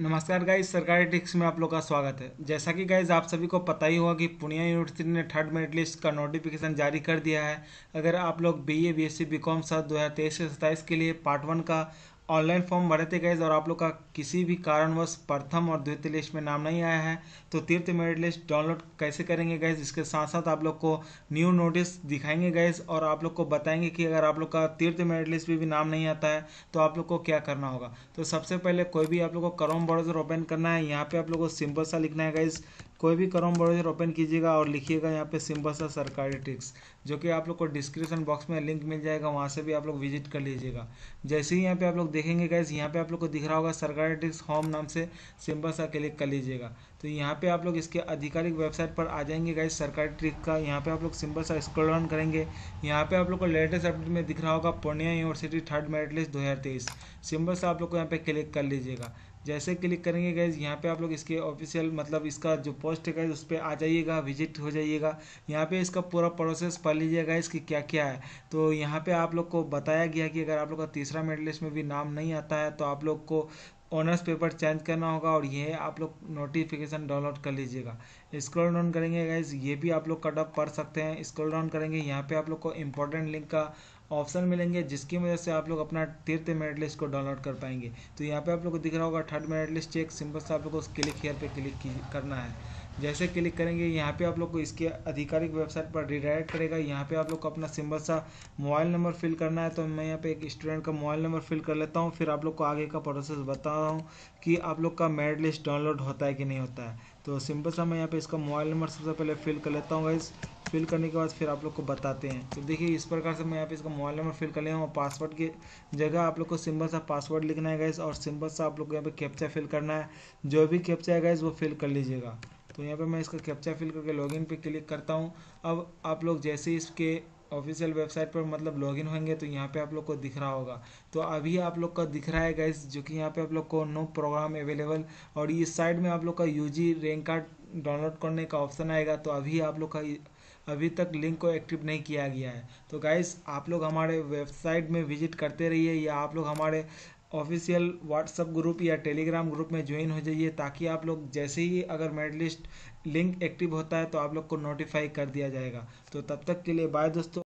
नमस्कार गाइज सरकारी टिक्स में आप लोग का स्वागत है जैसा कि गाइज आप सभी को पता ही होगा कि पूर्णिया यूनिवर्सिटी ने थर्ड मेरिट लिस्ट का नोटिफिकेशन जारी कर दिया है अगर आप लोग बीए बीएससी बीकॉम साल तेईस से सत्ताईस के लिए पार्ट वन का ऑनलाइन फॉर्म भरते गए और आप लोग का किसी भी कारणवश प्रथम और द्वितीय लिस्ट में नाम नहीं आया है तो तीर्थ मेरिट लिस्ट डाउनलोड कैसे करेंगे गैस इसके साथ साथ आप लोग को न्यू नोटिस दिखाएंगे गैस और आप लोग को बताएंगे कि अगर आप लोग का तीर्थ मेरिट लिस्ट में भी, भी नाम नहीं आता है तो आप लोग को क्या करना होगा तो सबसे पहले कोई भी आप लोग को करोम ब्राउजर ओपन करना है यहाँ पर आप लोग को सिंपल सा लिखना है गैस कोई भी क्रोम ब्राउजर ओपन कीजिएगा और लिखिएगा यहाँ पे सिंबल सा सरकारी ट्रिक्स जो कि आप लोग को डिस्क्रिप्शन बॉक्स में लिंक मिल जाएगा वहाँ से भी आप लोग विजिट कर लीजिएगा जैसे ही यहाँ पे आप लोग देखेंगे गैस यहाँ पे आप लोग को दिख रहा होगा सरकारी ट्रिक्स होम नाम से सिंबल सा क्लिक कर लीजिएगा तो यहाँ पे आप लोग इसके आधिकारिक वेबसाइट पर आ जाएंगे गैस सरकारी ट्रिक का यहाँ पे आप लोग सिंबल सा स्क्रोल रन करेंगे यहाँ पे आप लोग को लेटेस्ट अपडेट में दिख रहा होगा Purnia university third merit list दो सिंबल सा आप लोग को यहाँ पे क्लिक कर लीजिएगा जैसे क्लिक करेंगे गैज यहाँ पे आप लोग इसके ऑफिशियल मतलब इसका जो पोस्ट है गैज उस पर आ जाइएगा विजिट हो जाइएगा यहाँ पे इसका पूरा प्रोसेस पढ़ लीजिएगा इसकी क्या क्या है तो यहाँ पे आप लोग को बताया गया कि अगर आप लोग का तीसरा मेडलिस्ट में भी नाम नहीं आता है तो आप लोग को ऑनर्स पेपर चेंज करना होगा और ये आप लोग नोटिफिकेशन डाउनलोड कर लीजिएगा स्क्रॉल डाउन करेंगे गाइज ये भी आप लोग कट ऑफ पढ़ सकते हैं स्क्रॉल डाउन करेंगे यहाँ पे आप लोग को इम्पोर्टेंट लिंक का ऑप्शन मिलेंगे जिसकी वजह से आप लोग अपना तीर्थ मेरिट लिस्ट को डाउनलोड कर पाएंगे तो यहाँ पे आप लोग को दिख रहा होगा third merit list check simple से आप लोग को क्लिक हेयर पे क्लिक करना है जैसे क्लिक करेंगे यहाँ पे आप लोग को इसके आधिकारिक वेबसाइट पर रिडायरेक्ट करेगा यहाँ पे आप लोग को अपना सिंबल सा मोबाइल नंबर फिल करना है तो मैं यहाँ पे एक स्टूडेंट का मोबाइल नंबर फिल कर लेता हूँ फिर आप लोग को आगे का प्रोसेस बता रहा हूँ कि आप लोग का मेरिट लिस्ट डाउनलोड होता है कि नहीं होता है तो सिंपल सा मैं यहाँ पे इसका मोबाइल नंबर सबसे पहले फिल कर लेता हूँ गाइज़ फिल करने के बाद फिर आप लोग को बताते हैं तो देखिए इस प्रकार से मैं यहाँ पे इसका मोबाइल नंबर फिल कर लिया हूँ और पासवर्ड की जगह आप लोग को सिंपल सा पासवर्ड लिखना है गैस और सिंपल सा आप लोग को यहाँ पे कैप्चा फिल करना है जो भी कैप्चा है गैस वो फिल कर लीजिएगा तो यहाँ पर मैं इसका कैप्चा फिल करके लॉगिन पे क्लिक करता हूँ अब आप लोग जैसे इसके ऑफिशियल वेबसाइट पर मतलब लॉगिन होंगे तो यहाँ पे आप लोग को दिख रहा होगा तो अभी आप लोग का दिख रहा है गैस जो कि यहाँ पे आप लोग को नो प्रोग्राम अवेलेबल और इस साइड में आप लोग का यूजी रैंक कार्ड डाउनलोड करने का ऑप्शन आएगा तो अभी आप लोग का अभी तक लिंक को एक्टिव नहीं किया गया है तो गाइस आप लोग हमारे वेबसाइट में विजिट करते रहिए या आप लोग हमारे ऑफिशियल व्हाट्सअप ग्रुप या टेलीग्राम ग्रुप में ज्वाइन हो जाइए ताकि आप लोग जैसे ही अगर मेड लिस्ट लिंक एक्टिव होता है तो आप लोग को नोटिफाई कर दिया जाएगा तो तब तक के लिए बाय दोस्तों